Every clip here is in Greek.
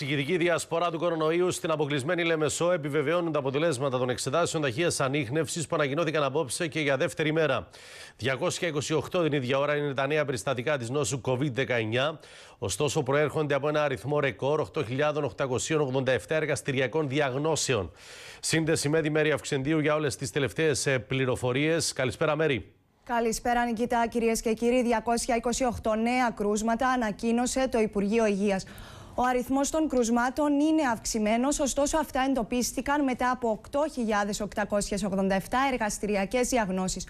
Συγκητική διασπορά του κορονοϊού στην αποκλεισμένη Λεμεσό επιβεβαιώνουν τα αποτελέσματα των εξετάσεων ταχείας ανείχνευσης που ανακοινώθηκαν απόψε και για δεύτερη μέρα. 228 την ίδια ώρα είναι τα νέα περιστατικά της νόσου COVID-19, ωστόσο προέρχονται από ένα αριθμό ρεκόρ 8.887 εργαστηριακών διαγνώσεων. Σύνδεση με τη Μέρη Αυξεντίου για όλες τις τελευταίες πληροφορίες. Καλησπέρα, Μέρη. Καλησπέρα, Νικητά, κυρίες και κύριοι. 228 νέα κρούσματα ανακοίνωσε το Υπουργείο Υγείας. Ο αριθμός των κρουσμάτων είναι αυξημένος, ωστόσο αυτά εντοπίστηκαν μετά από 8.887 εργαστηριακές διαγνώσεις.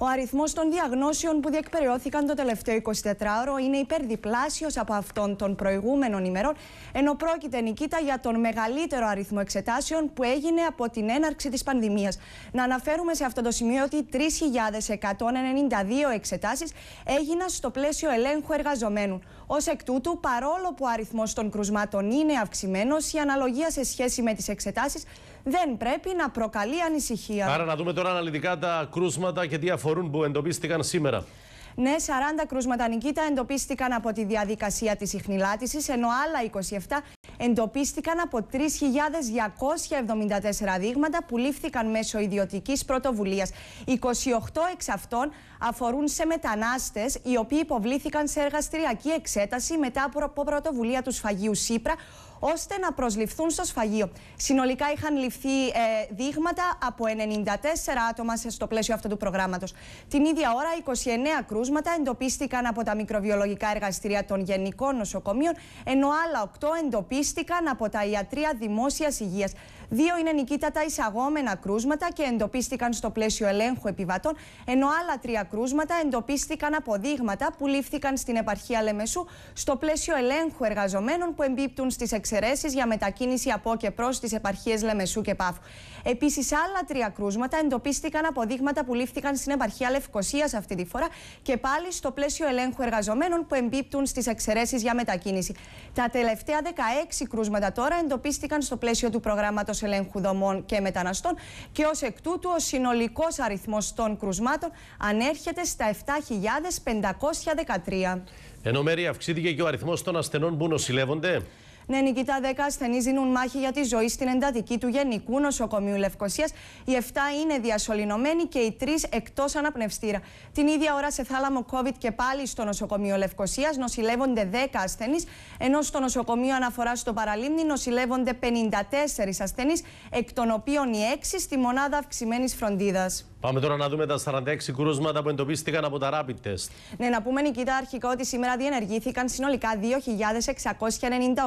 Ο αριθμός των διαγνώσεων που διεκπεριώθηκαν το τελευταίο 24ωρο είναι υπερδιπλάσιος από αυτόν των προηγούμενων ημερών, ενώ πρόκειται, Νικήτα, για τον μεγαλύτερο αριθμό εξετάσεων που έγινε από την έναρξη της πανδημίας. Να αναφέρουμε σε αυτό το σημείο ότι 3.192 εξετάσεις έγιναν στο πλαίσιο ελέγχου εργαζομένων. Ως εκ τούτου, παρόλο που ο αριθμός των κρουσμάτων είναι αυξημένος, η αναλογία σε σχέση με τις εξετάσεις δεν πρέπει να προκαλεί ανησυχία. Άρα να δούμε τώρα αναλυτικά τα κρούσματα και τι αφορούν που εντοπίστηκαν σήμερα. Ναι, 40 κρούσματα νικήτα εντοπίστηκαν από τη διαδικασία της ιχνηλάτησης, ενώ άλλα 27 εντοπίστηκαν από 3.274 δείγματα που λήφθηκαν μέσω ιδιωτικής πρωτοβουλίας. 28 εξ αυτών αφορούν σε μετανάστες, οι οποίοι υποβλήθηκαν σε εργαστηριακή εξέταση μετά από πρωτοβουλία του σφαγίου Σύπρα, ώστε να προσληφθούν στο σφαγείο. Συνολικά είχαν ληφθεί ε, δείγματα από 94 άτομα στο πλαίσιο αυτού του προγράμματος. Την ίδια ώρα, 29 κρούσματα εντοπίστηκαν από τα μικροβιολογικά εργαστήρια των Γενικών Νοσοκομείων, ενώ άλλα 8 εντοπίστηκαν από τα ιατρία δημόσιας υγείας. Δύο είναι νικήτα τα εισαγόμενα κρούσματα και εντοπίστηκαν στο πλαίσιο ελέγχου επιβατών, ενώ άλλα τρία κρούσματα εντοπίστηκαν από δείγματα που λήφθηκαν στην επαρχία Λεμεσού στο πλαίσιο ελέγχου εργαζομένων που εμπίπτουν στις εξαιρέσεις για μετακίνηση από και προς τις επαρχίες Λεμεσού και Πάφου. Επίσης, άλλα τρία κρούσματα εντοπίστηκαν από δείγματα που λήφθηκαν στην επαρχία Λευκοσίας αυτή τη φορά και πάλι στο πλαίσιο ελέγχου εργαζομένων που εμπίπτουν στις εξαιρέσεις για μετακίνηση. Τα τελευταία 16 κρούσματα τώρα εντοπίστηκαν στο πλαίσιο του προγράμματος ελέγχου δομών και μεταναστών και ως εκ τούτου ο συνολικός αριθμός των κρούσματων ανέρχεται στα 7.513. Ενώ μέρη αυξήθηκε και ο αριθμός των ασθενών που νοσηλεύονται. Ναι, Νικητά, 10 ασθενείς δίνουν μάχη για τη ζωή στην εντατική του Γενικού Νοσοκομείου Λευκοσίας. Οι 7 είναι διασωληνωμένοι και οι 3 εκτός αναπνευστήρα. Την ίδια ώρα σε θάλαμο COVID και πάλι στο νοσοκομείο Λευκοσίας νοσηλεύονται 10 ασθενείς, ενώ στο νοσοκομείο αναφοράς στο Παραλίμνη νοσηλεύονται 54 ασθενείς, εκ των οποίων οι 6 στη μονάδα αυξημένης φροντίδας. Πάμε τώρα να δούμε τα 46 κρούσματα που εντοπίστηκαν από τα rapid test. Ναι, να πούμε Νικήτα αρχικά ότι σήμερα διενεργήθηκαν συνολικά 2.698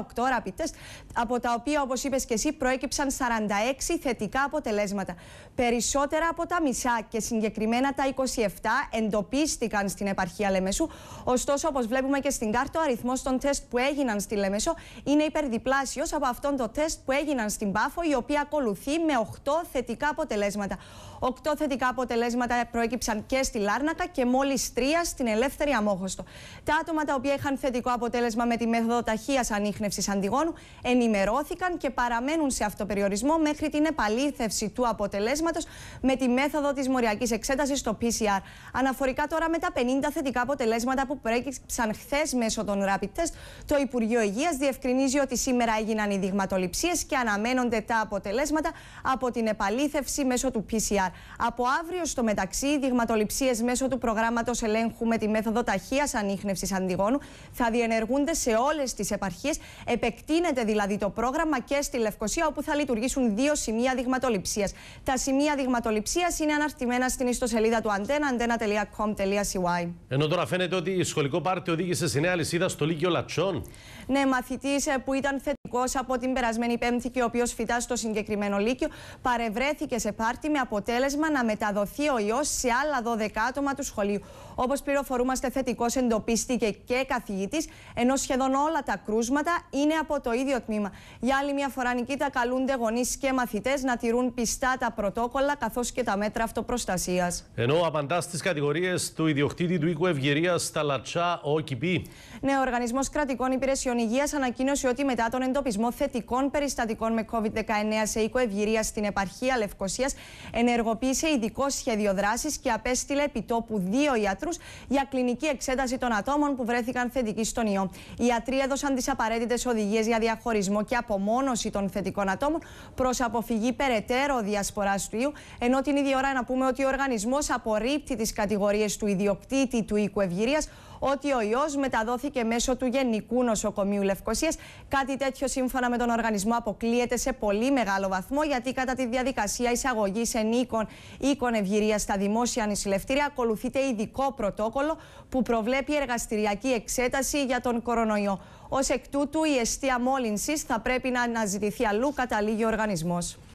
rapid test, από τα οποία όπως είπες και εσύ προέκυψαν 46 θετικά αποτελέσματα. Περισσότερα από τα μισά και συγκεκριμένα τα 27 εντοπίστηκαν στην επαρχία Λεμεσού. Ωστόσο, όπως βλέπουμε και στην κάρτα, ο αριθμός των τεστ που έγιναν στη Λεμεσό είναι υπερδιπλάσιος από αυτόν το τεστ που έγιναν στην Πάφο, η οποία ακολουθεί με 8 θετικά αποτελέσματα. 8 θετικά Θετικά αποτελέσματα προέκυψαν και στη Λάρνακα και μόλις τρία στην Ελεύθερη Αμόχωστο. Τα άτομα τα οποία είχαν θετικό αποτέλεσμα με τη μέθοδο ταχείας ανείχνευσης αντιγόνου ενημερώθηκαν και παραμένουν σε αυτοπεριορισμό μέχρι την επαλήθευση του αποτελέσματος με τη μέθοδο της μοριακής εξέτασης στο PCR. Αναφορικά τώρα με τα 50 θετικά αποτελέσματα που προέκυψαν χθες μέσω των rapid test, το Υπουργείο Υγείας διευκρινίζει ότι σήμερα έγιναν οι δειγματοληψίες και αναμένονται τα αποτελέσματα από την επαλήθευση μέσω του PCR. Από αύριο στο μεταξύ, δειγματοληψίες μέσω του προγράμματος ελέγχου με τη μέθοδο ταχείας ανείχνευσης αντιγόνου θα διενεργούνται σε όλες τις επαρχίες. Επεκτείνεται δηλαδή το πρόγραμμα και στη Λευκοσία όπου θα λειτουργήσουν δύο σημεία δειγματοληψίας. Τα σημεία δειγματοληψίας είναι αναρτημένα στην ιστοσελίδα του αντένα, antena.com.cy. Ενώ τώρα φαίνεται ότι η σχολικό πάρτι οδήγησε σε νέα λυσίδα στο Λίγιο Λατσόν. Ναι, μαθητής ε, που ήταν από την περασμένη Πέμπτη και ο οποίος φυτά στο συγκεκριμένο Λύκειο, παρευρέθηκε σε πάρτι με αποτέλεσμα να μεταδοθεί ο ιός σε άλλα 12 άτομα του σχολείου. Όπως πληροφορούμαστε, θετικός εντοπίστηκε και καθηγητής, ενώ σχεδόν όλα τα κρούσματα είναι από το ίδιο τμήμα. Για άλλη μια φορά, Νικήτα, καλούνται γονείς και μαθητές να τηρούν πιστά τα πρωτόκολλα καθώς και τα μέτρα αυτοπροστασίας. Ενώ απαντά στις κατηγορίες του ιδιοκτήτη του οίκου Ευγυρία στα Λατσά, ο Κιπή. Ναι, ο Οργανισμός Κρατικών Υπηρεσιών Υγείας ανακοίνωσε ότι μετά τον εντοπισμό εντοπισμό θετικών περιστατικών με COVID-19 σε οίκο Ευγυρίας στην επαρχία Λευκοσίας, ενεργοποίησε ειδικό σχέδιο δράσης και απέστειλε επιτόπου δύο ιατρούς για κλινική εξέταση των ατόμων που βρέθηκαν θετικοί στον ιό. Οι ιατροί έδωσαν τις απαραίτητες οδηγίες για διαχωρισμό και απομόνωση των θετικών ατόμων προς αποφυγή περαιτέρω διασποράς του ιού, ενώ την ίδια ώρα να πούμε ότι ο οργανισμός απορρίπτει τις κατηγορίες του ιδιοκτήτη του οίκου Ευγυρίας ότι ο ιός μεταδόθηκε μέσω του Γενικού Νοσοκομείου Λευκοσίας. Κάτι τέτοιο, σύμφωνα με τον οργανισμό, αποκλείεται σε πολύ μεγάλο βαθμό, γιατί κατά τη διαδικασία εισαγωγής ενίκων οίκων ευγυρίας στα δημόσια νησιλευτήρια ακολουθείται ειδικό πρωτόκολλο που προβλέπει εργαστηριακή εξέταση για τον κορονοϊό. Ως εκ τούτου, η αιστεία μόλυνσης θα πρέπει να αναζητηθεί αλλού, καταλήγει ο οργανισμός.